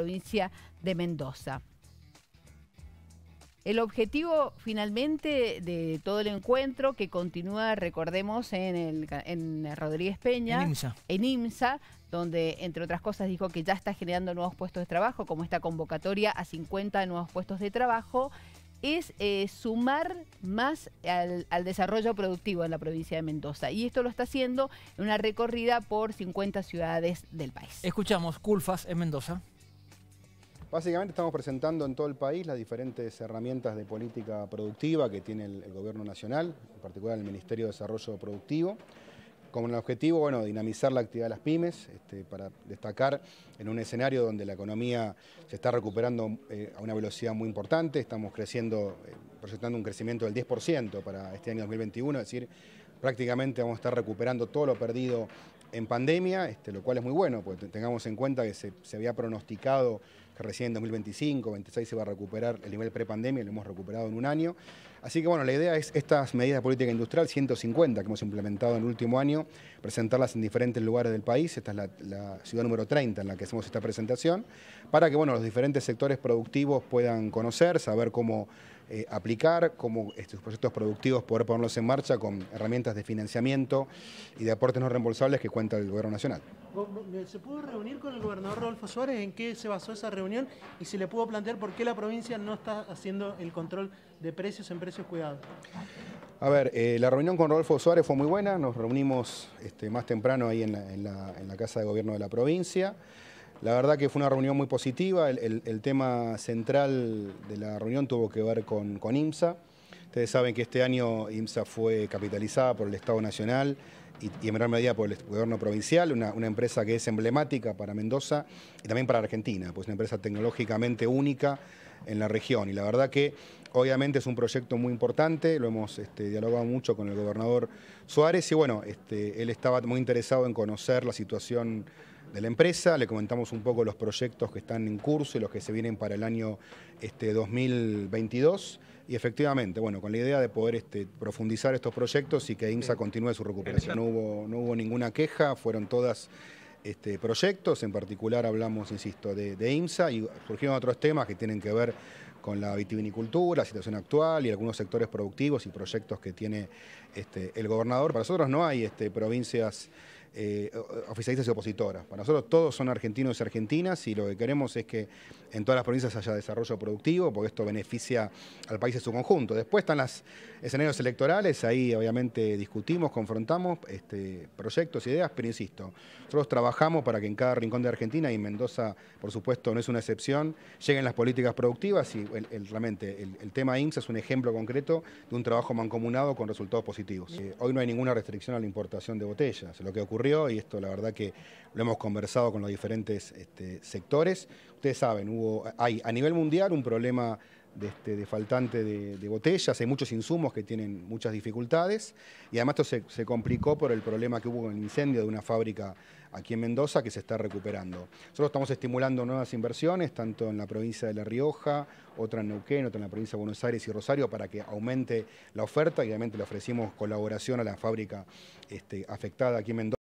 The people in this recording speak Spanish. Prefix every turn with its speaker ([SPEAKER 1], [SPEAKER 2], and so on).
[SPEAKER 1] provincia de Mendoza. El objetivo finalmente de todo el encuentro que continúa, recordemos, en, el, Rodríguez Peña, en IMSA. donde entre otras cosas dijo que ya está generando nuevos puestos de trabajo, como esta convocatoria a 50 nuevos puestos de trabajo, es eh, sumar más al, al, desarrollo productivo en la provincia de Mendoza. Y esto lo está haciendo en una recorrida por 50 ciudades del país. Escuchamos Culfas en Mendoza.
[SPEAKER 2] Básicamente estamos presentando en todo el país las diferentes herramientas de política productiva que tiene el, Gobierno Nacional, en particular el Ministerio de Desarrollo Productivo, con el objetivo, bueno, dinamizar la actividad de las pymes, este, para destacar en un escenario donde la economía se está recuperando eh, a una velocidad muy importante, estamos creciendo, eh, proyectando un crecimiento del 10% para este año 2021, es decir, prácticamente vamos a estar recuperando todo lo perdido en pandemia, este, lo cual es muy bueno, porque tengamos en cuenta que se había pronosticado recién en 2025, 26 se va a recuperar el nivel prepandemia, lo hemos recuperado en un año. Así que bueno, la idea es estas medidas de política industrial, 150 que hemos implementado en el último año, presentarlas en diferentes lugares del país, esta es la, ciudad número 30 en la que hacemos esta presentación, para que bueno, los diferentes sectores productivos puedan conocer, saber cómo eh, aplicar, cómo estos proyectos productivos poder ponerlos en marcha con herramientas de financiamiento y de aportes no reembolsables que cuenta el Gobierno Nacional. ¿Se pudo reunir con el gobernador Rodolfo Suárez? ¿En qué se basó esa reunión? y si le puedo plantear por qué la provincia no está haciendo el control de precios en precios cuidados. A ver, eh, la reunión con Rodolfo Suárez fue muy buena, nos reunimos este, más temprano ahí en la, Casa de Gobierno de la provincia. La verdad que fue una reunión muy positiva, el, tema central de la reunión tuvo que ver con IMSA. Ustedes saben que este año IMSA fue capitalizada por el Estado Nacional, y, en menor medida por el gobierno provincial, una, empresa que es emblemática para Mendoza y también para Argentina, pues una empresa tecnológicamente única en la región. Y la verdad que obviamente es un proyecto muy importante, lo hemos este, dialogado mucho con el gobernador Suárez y bueno, este, él estaba muy interesado en conocer la situación de la empresa, le comentamos un poco los proyectos que están en curso y los que se vienen para el año este, 2022 y efectivamente, bueno, con la idea de poder este, profundizar estos proyectos y que IMSA continúe su recuperación. No hubo, no hubo ninguna queja, fueron todas este, proyectos, en particular hablamos, insisto, de, IMSA y surgieron otros temas que tienen que ver con la vitivinicultura, la situación actual y algunos sectores productivos y proyectos que tiene este, el gobernador. Para nosotros no hay provincias eh, oficialistas y opositoras. Para nosotros todos son argentinos y argentinas y lo que queremos es que en todas las provincias haya desarrollo productivo, porque esto beneficia al país en su conjunto. Después están los escenarios electorales, ahí obviamente discutimos, confrontamos este, proyectos, ideas, pero insisto, nosotros trabajamos para que en cada rincón de Argentina, y Mendoza por supuesto no es una excepción, lleguen las políticas productivas y realmente el, tema IMSS es un ejemplo concreto de un trabajo mancomunado con resultados positivos. Eh, hoy no hay ninguna restricción a la importación de botellas, lo que ocurre y esto la verdad que lo hemos conversado con los diferentes este, sectores. Ustedes saben, hubo, hay a nivel mundial un problema de, este, faltante de, botellas, hay muchos insumos que tienen muchas dificultades y además esto se, complicó por el problema que hubo con el incendio de una fábrica aquí en Mendoza que se está recuperando. Nosotros estamos estimulando nuevas inversiones, tanto en la provincia de La Rioja, otra en Neuquén, otra en la provincia de Buenos Aires y Rosario, para que aumente la oferta y obviamente le ofrecimos colaboración a la fábrica este, afectada aquí en Mendoza.